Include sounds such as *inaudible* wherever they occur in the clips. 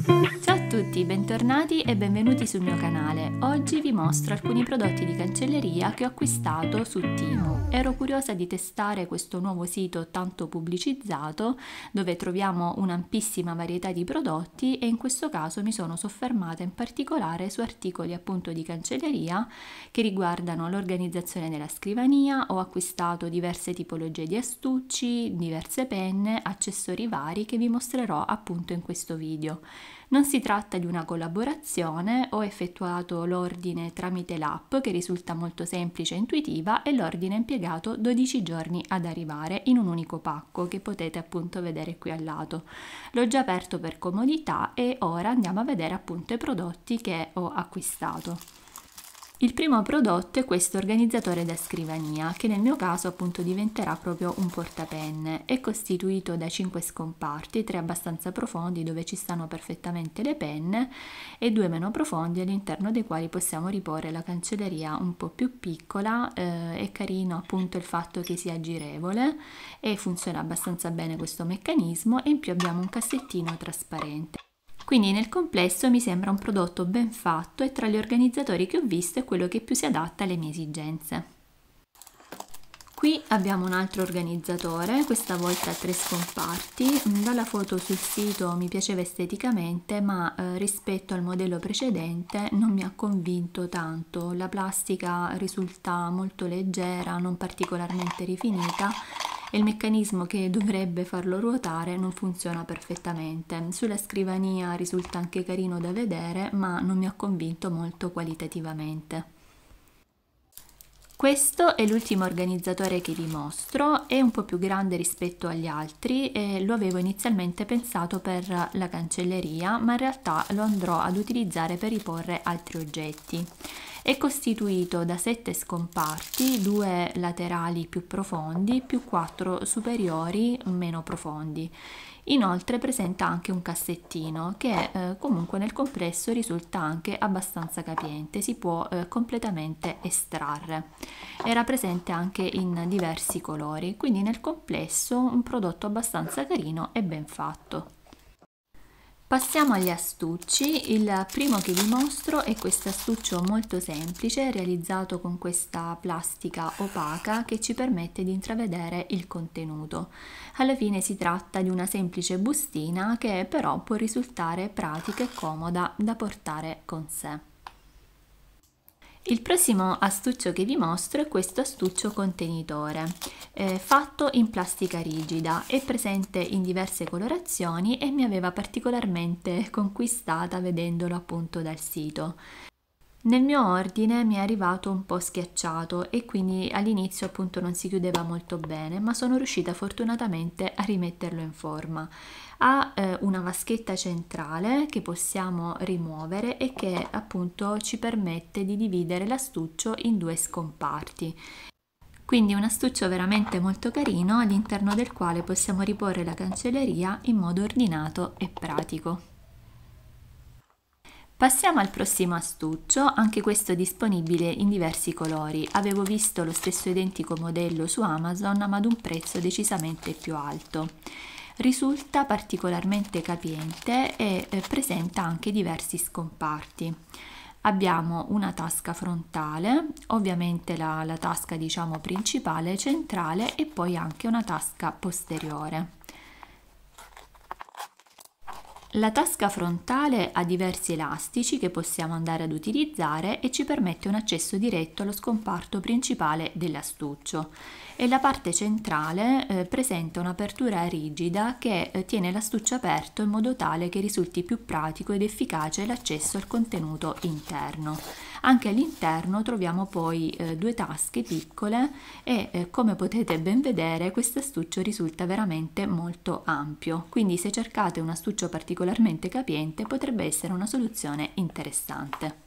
thank *laughs* you tutti, bentornati e benvenuti sul mio canale. Oggi vi mostro alcuni prodotti di cancelleria che ho acquistato su Timo. Ero curiosa di testare questo nuovo sito tanto pubblicizzato dove troviamo un'ampissima varietà di prodotti e in questo caso mi sono soffermata in particolare su articoli appunto di cancelleria che riguardano l'organizzazione della scrivania, ho acquistato diverse tipologie di astucci, diverse penne, accessori vari che vi mostrerò appunto in questo video. Non si tratta di di una collaborazione, ho effettuato l'ordine tramite l'app che risulta molto semplice e intuitiva e l'ordine è impiegato 12 giorni ad arrivare in un unico pacco che potete appunto vedere qui al lato. L'ho già aperto per comodità e ora andiamo a vedere appunto i prodotti che ho acquistato. Il primo prodotto è questo organizzatore da scrivania, che nel mio caso appunto diventerà proprio un portapenne. È costituito da 5 scomparti, 3 abbastanza profondi dove ci stanno perfettamente le penne e 2 meno profondi all'interno dei quali possiamo riporre la cancelleria un po' più piccola. Eh, è carino appunto il fatto che sia girevole e funziona abbastanza bene questo meccanismo e in più abbiamo un cassettino trasparente. Quindi nel complesso mi sembra un prodotto ben fatto e tra gli organizzatori che ho visto è quello che più si adatta alle mie esigenze. Qui abbiamo un altro organizzatore, questa volta a tre scomparti. Mm, dalla foto sul sito mi piaceva esteticamente, ma eh, rispetto al modello precedente non mi ha convinto tanto. La plastica risulta molto leggera, non particolarmente rifinita e il meccanismo che dovrebbe farlo ruotare non funziona perfettamente. Sulla scrivania risulta anche carino da vedere, ma non mi ha convinto molto qualitativamente. Questo è l'ultimo organizzatore che vi mostro, è un po' più grande rispetto agli altri e lo avevo inizialmente pensato per la cancelleria, ma in realtà lo andrò ad utilizzare per riporre altri oggetti. È costituito da sette scomparti, due laterali più profondi più quattro superiori meno profondi. Inoltre presenta anche un cassettino che eh, comunque nel complesso risulta anche abbastanza capiente, si può eh, completamente estrarre. Era presente anche in diversi colori, quindi nel complesso un prodotto abbastanza carino e ben fatto. Passiamo agli astucci, il primo che vi mostro è questo astuccio molto semplice realizzato con questa plastica opaca che ci permette di intravedere il contenuto. Alla fine si tratta di una semplice bustina che però può risultare pratica e comoda da portare con sé. Il prossimo astuccio che vi mostro è questo astuccio contenitore, eh, fatto in plastica rigida, è presente in diverse colorazioni e mi aveva particolarmente conquistata vedendolo appunto dal sito. Nel mio ordine mi è arrivato un po' schiacciato e quindi all'inizio appunto non si chiudeva molto bene, ma sono riuscita fortunatamente a rimetterlo in forma. Ha eh, una vaschetta centrale che possiamo rimuovere e che appunto ci permette di dividere l'astuccio in due scomparti. Quindi un astuccio veramente molto carino all'interno del quale possiamo riporre la cancelleria in modo ordinato e pratico. Passiamo al prossimo astuccio, anche questo disponibile in diversi colori. Avevo visto lo stesso identico modello su Amazon ma ad un prezzo decisamente più alto. Risulta particolarmente capiente e eh, presenta anche diversi scomparti. Abbiamo una tasca frontale, ovviamente la, la tasca diciamo principale, centrale e poi anche una tasca posteriore. La tasca frontale ha diversi elastici che possiamo andare ad utilizzare e ci permette un accesso diretto allo scomparto principale dell'astuccio e la parte centrale eh, presenta un'apertura rigida che eh, tiene l'astuccio aperto in modo tale che risulti più pratico ed efficace l'accesso al contenuto interno. Anche all'interno troviamo poi eh, due tasche piccole e eh, come potete ben vedere questo astuccio risulta veramente molto ampio, quindi se cercate un astuccio particolarmente capiente potrebbe essere una soluzione interessante.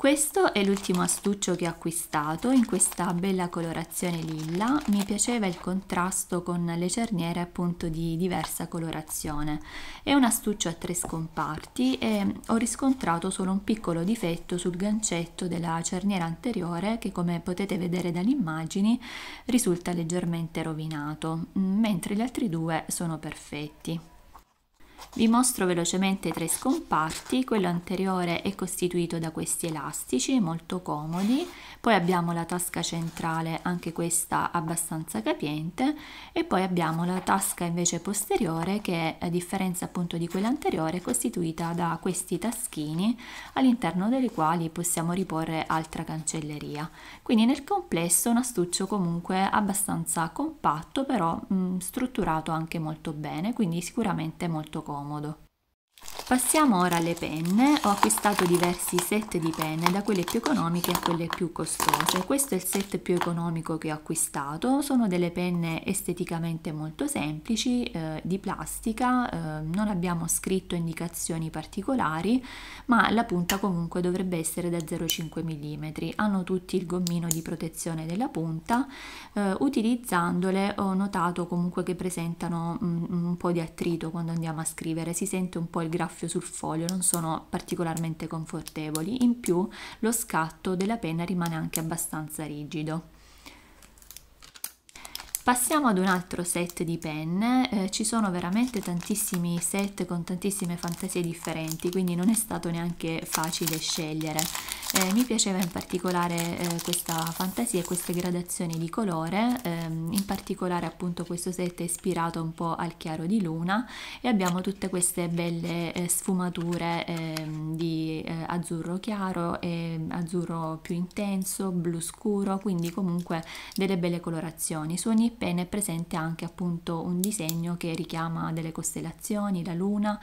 Questo è l'ultimo astuccio che ho acquistato in questa bella colorazione lilla, mi piaceva il contrasto con le cerniere appunto di diversa colorazione. È un astuccio a tre scomparti e ho riscontrato solo un piccolo difetto sul gancetto della cerniera anteriore che come potete vedere dalle immagini risulta leggermente rovinato, mentre gli altri due sono perfetti. Vi mostro velocemente tre scomparti, quello anteriore è costituito da questi elastici molto comodi, poi abbiamo la tasca centrale, anche questa abbastanza capiente, e poi abbiamo la tasca invece posteriore che a differenza appunto di quella anteriore è costituita da questi taschini all'interno dei quali possiamo riporre altra cancelleria. Quindi nel complesso un astuccio comunque abbastanza compatto però mh, strutturato anche molto bene, quindi sicuramente molto comodo comodo. Passiamo ora alle penne, ho acquistato diversi set di penne, da quelle più economiche a quelle più costose. Questo è il set più economico che ho acquistato, sono delle penne esteticamente molto semplici, eh, di plastica, eh, non abbiamo scritto indicazioni particolari, ma la punta comunque dovrebbe essere da 0,5 mm. Hanno tutti il gommino di protezione della punta, eh, utilizzandole ho notato comunque che presentano un, mm, un po' di attrito quando andiamo a scrivere, si sente un po' il graffio scaffio sul foglio non sono particolarmente confortevoli in più lo scatto della penna rimane anche abbastanza rigido Passiamo ad un altro set di penne, eh, ci sono veramente tantissimi set con tantissime fantasie differenti, quindi non è stato neanche facile scegliere. Eh, mi piaceva in particolare eh, questa fantasia e queste gradazioni di colore, ehm, in particolare appunto questo set è ispirato un po' al chiaro di luna e abbiamo tutte queste belle eh, sfumature ehm, di eh, azzurro chiaro e azzurro più intenso, blu scuro, quindi comunque delle belle colorazioni. Su ogni pena è presente anche appunto un disegno che richiama delle costellazioni, la luna.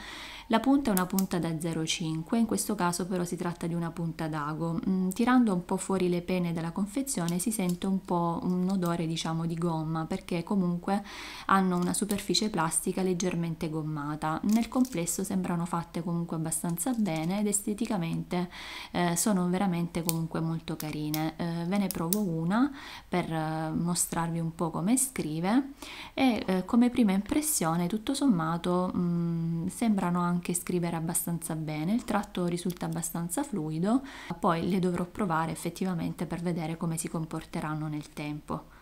La punta è una punta da 0,5, in questo caso però si tratta di una punta d'ago. Mm, tirando un po' fuori le pene dalla confezione si sente un po' un odore diciamo di gomma perché comunque hanno una superficie plastica leggermente gommata. Nel complesso sembrano fatte comunque abbastanza bene ed esteticamente eh, sono veramente comunque molto carine. Eh, ve ne provo una per eh, mostrarvi un po' come scrive e eh, come prima impressione tutto sommato mh, mm, sembrano anche scrivere abbastanza bene, il tratto risulta abbastanza fluido, poi le dovrò provare effettivamente per vedere come si comporteranno nel tempo.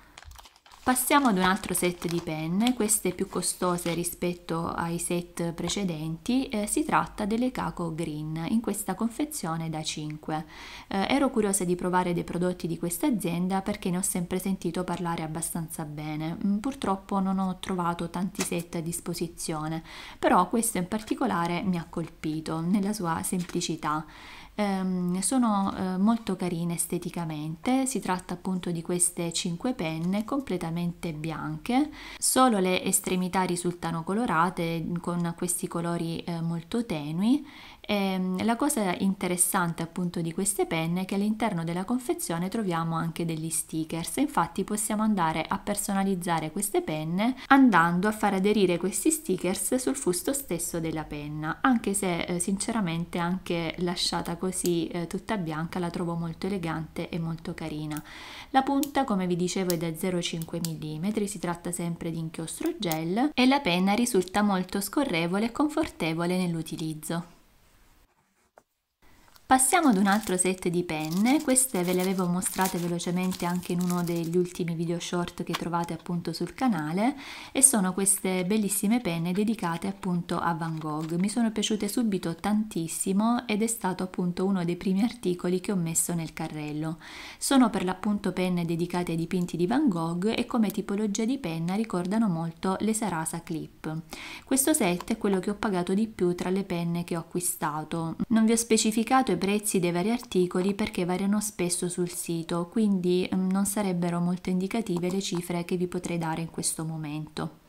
Passiamo ad un altro set di penne, queste più costose rispetto ai set precedenti, eh, si tratta delle Caco Green in questa confezione da 5. Eh, ero curiosa di provare dei prodotti di questa azienda perché ne ho sempre sentito parlare abbastanza bene, mm, purtroppo non ho trovato tanti set a disposizione, però questo in particolare mi ha colpito nella sua semplicità. Ehm, sono eh, molto carine esteticamente, si tratta appunto di queste 5 penne completamente bianche, solo le estremità risultano colorate con questi colori eh, molto tenui e ehm, la cosa interessante appunto di queste penne è che all'interno della confezione troviamo anche degli stickers, infatti possiamo andare a personalizzare queste penne andando a far aderire questi stickers sul fusto stesso della penna, anche se eh, sinceramente anche lasciata così eh, tutta bianca la trovo molto elegante e molto carina. La punta come vi dicevo è da 0,5 mm, si tratta sempre di inchiostro gel e la penna risulta molto scorrevole e confortevole nell'utilizzo. Passiamo ad un altro set di penne, queste ve le avevo mostrate velocemente anche in uno degli ultimi video short che trovate appunto sul canale e sono queste bellissime penne dedicate appunto a Van Gogh. Mi sono piaciute subito tantissimo ed è stato appunto uno dei primi articoli che ho messo nel carrello. Sono per l'appunto penne dedicate ai dipinti di Van Gogh e come tipologia di penna ricordano molto le Sarasa Clip. Questo set è quello che ho pagato di più tra le penne che ho acquistato. Non vi ho specificato i prezzi dei vari articoli perché variano spesso sul sito, quindi mm, non sarebbero molto indicative le cifre che vi potrei dare in questo momento.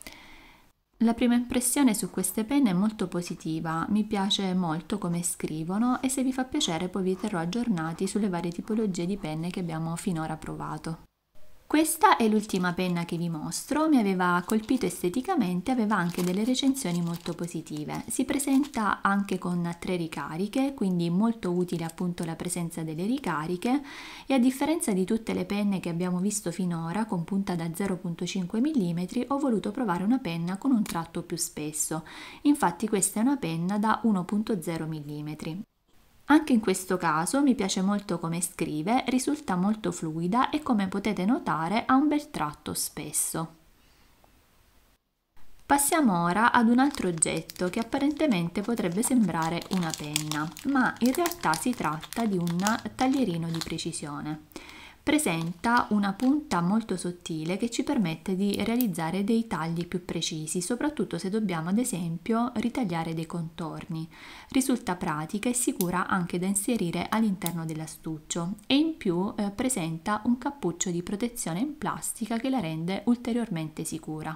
La prima impressione su queste penne è molto positiva, mi piace molto come scrivono e se vi fa piacere poi vi terrò aggiornati sulle varie tipologie di penne che abbiamo finora provato. Questa è l'ultima penna che vi mostro, mi aveva colpito esteticamente, aveva anche delle recensioni molto positive. Si presenta anche con tre ricariche, quindi molto utile appunto la presenza delle ricariche e a differenza di tutte le penne che abbiamo visto finora con punta da 0.5 mm ho voluto provare una penna con un tratto più spesso, infatti questa è una penna da 1.0 mm. Anche in questo caso mi piace molto come scrive, risulta molto fluida e come potete notare ha un bel tratto spesso. Passiamo ora ad un altro oggetto che apparentemente potrebbe sembrare una penna, ma in realtà si tratta di un taglierino di precisione presenta una punta molto sottile che ci permette di realizzare dei tagli più precisi, soprattutto se dobbiamo ad esempio ritagliare dei contorni. Risulta pratica e sicura anche da inserire all'interno dell'astuccio e in più eh, presenta un cappuccio di protezione in plastica che la rende ulteriormente sicura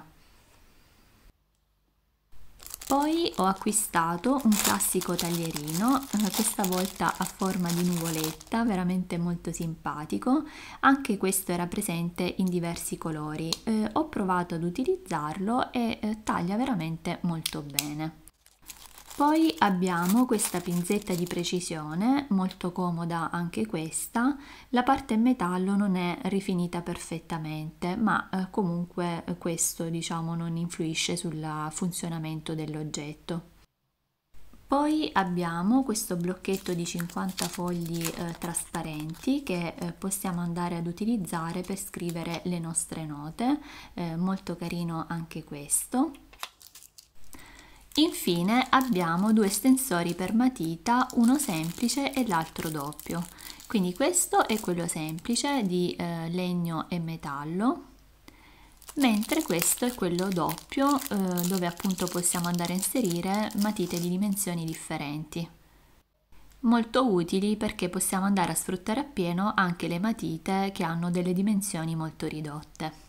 poi ho acquistato un classico taglierino eh, questa volta a forma di nuvoletta veramente molto simpatico anche questo era presente in diversi colori eh, ho provato ad utilizzarlo e eh, taglia veramente molto bene poi abbiamo questa pinzetta di precisione, molto comoda anche questa, la parte in metallo non è rifinita perfettamente, ma eh, comunque eh, questo diciamo non influisce sul funzionamento dell'oggetto. Poi abbiamo questo blocchetto di 50 fogli eh, trasparenti che eh, possiamo andare ad utilizzare per scrivere le nostre note, eh, molto carino anche questo. Infine abbiamo due estensori per matita, uno semplice e l'altro doppio. Quindi questo è quello semplice di eh, legno e metallo, mentre questo è quello doppio eh, dove appunto possiamo andare a inserire matite di dimensioni differenti. Molto utili perché possiamo andare a sfruttare appieno anche le matite che hanno delle dimensioni molto ridotte.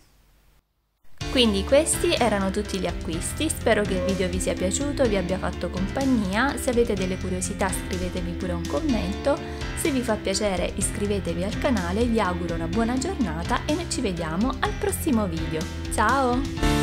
Quindi questi erano tutti gli acquisti, spero che il video vi sia piaciuto, vi abbia fatto compagnia, se avete delle curiosità scrivetemi pure un commento, se vi fa piacere iscrivetevi al canale, vi auguro una buona giornata e noi ci vediamo al prossimo video. Ciao!